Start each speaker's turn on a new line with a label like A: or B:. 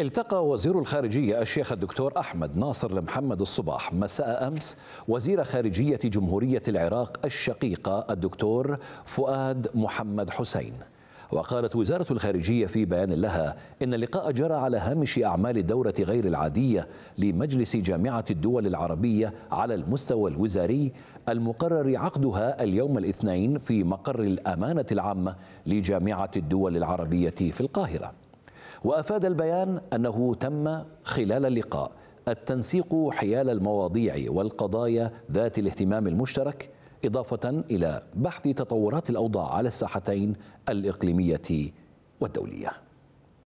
A: التقى وزير الخارجية الشيخ الدكتور أحمد ناصر لمحمد الصباح مساء أمس وزير خارجية جمهورية العراق الشقيقة الدكتور فؤاد محمد حسين وقالت وزارة الخارجية في بيان لها إن اللقاء جرى على هامش أعمال الدورة غير العادية لمجلس جامعة الدول العربية على المستوى الوزاري المقرر عقدها اليوم الاثنين في مقر الأمانة العامة لجامعة الدول العربية في القاهرة وافاد البيان انه تم خلال اللقاء التنسيق حيال المواضيع والقضايا ذات الاهتمام المشترك اضافه الى بحث تطورات الاوضاع على الساحتين الاقليميه والدوليه